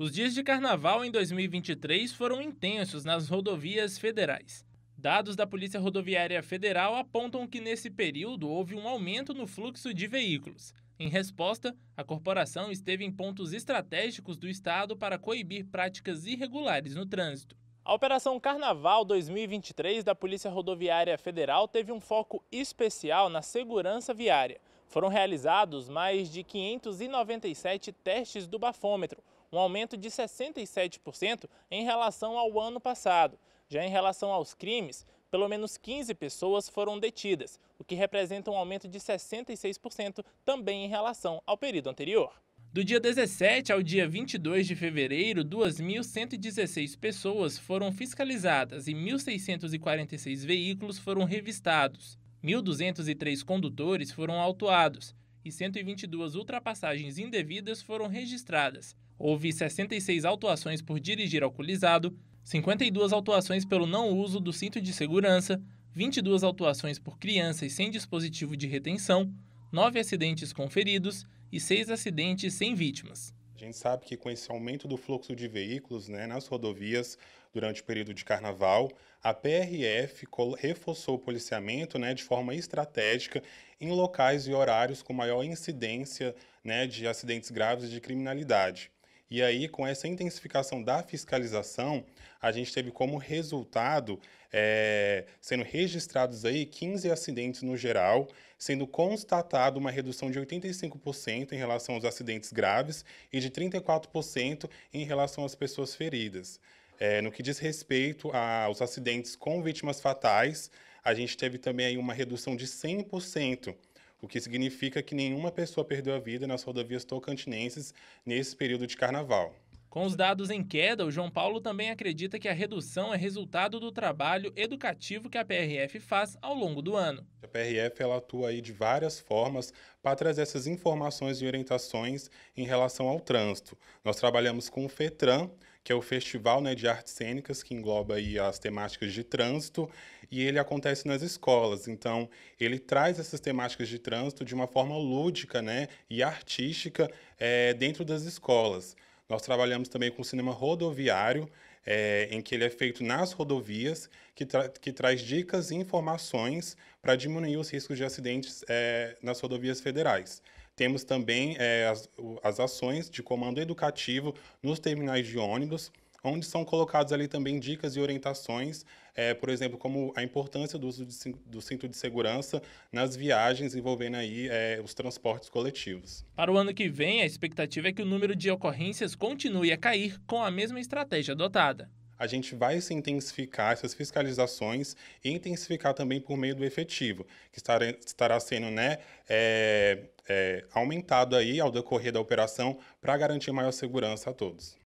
Os dias de carnaval em 2023 foram intensos nas rodovias federais. Dados da Polícia Rodoviária Federal apontam que nesse período houve um aumento no fluxo de veículos. Em resposta, a corporação esteve em pontos estratégicos do estado para coibir práticas irregulares no trânsito. A Operação Carnaval 2023 da Polícia Rodoviária Federal teve um foco especial na segurança viária. Foram realizados mais de 597 testes do bafômetro, um aumento de 67% em relação ao ano passado. Já em relação aos crimes, pelo menos 15 pessoas foram detidas, o que representa um aumento de 66% também em relação ao período anterior. Do dia 17 ao dia 22 de fevereiro, 2.116 pessoas foram fiscalizadas e 1.646 veículos foram revistados. 1.203 condutores foram autuados e 122 ultrapassagens indevidas foram registradas. Houve 66 autuações por dirigir alcoolizado, 52 autuações pelo não uso do cinto de segurança, 22 autuações por crianças sem dispositivo de retenção, 9 acidentes com feridos e 6 acidentes sem vítimas. A gente sabe que com esse aumento do fluxo de veículos né, nas rodovias durante o período de carnaval, a PRF reforçou o policiamento né, de forma estratégica em locais e horários com maior incidência né, de acidentes graves e de criminalidade. E aí, com essa intensificação da fiscalização, a gente teve como resultado é, sendo registrados aí 15 acidentes no geral, sendo constatado uma redução de 85% em relação aos acidentes graves e de 34% em relação às pessoas feridas. É, no que diz respeito aos acidentes com vítimas fatais, a gente teve também aí uma redução de 100% o que significa que nenhuma pessoa perdeu a vida nas rodovias tocantinenses nesse período de carnaval. Com os dados em queda, o João Paulo também acredita que a redução é resultado do trabalho educativo que a PRF faz ao longo do ano. A PRF ela atua aí de várias formas para trazer essas informações e orientações em relação ao trânsito. Nós trabalhamos com o FETRAN, que é o Festival né, de Artes Cênicas, que engloba aí as temáticas de trânsito, e ele acontece nas escolas. Então, ele traz essas temáticas de trânsito de uma forma lúdica né, e artística é, dentro das escolas. Nós trabalhamos também com cinema rodoviário, é, em que ele é feito nas rodovias, que, tra que traz dicas e informações para diminuir os riscos de acidentes é, nas rodovias federais. Temos também é, as, as ações de comando educativo nos terminais de ônibus, onde são colocadas ali também dicas e orientações, é, por exemplo, como a importância do uso de, do cinto de segurança nas viagens envolvendo aí é, os transportes coletivos. Para o ano que vem, a expectativa é que o número de ocorrências continue a cair com a mesma estratégia adotada a gente vai se intensificar essas fiscalizações e intensificar também por meio do efetivo, que estará, estará sendo né, é, é, aumentado aí ao decorrer da operação para garantir maior segurança a todos.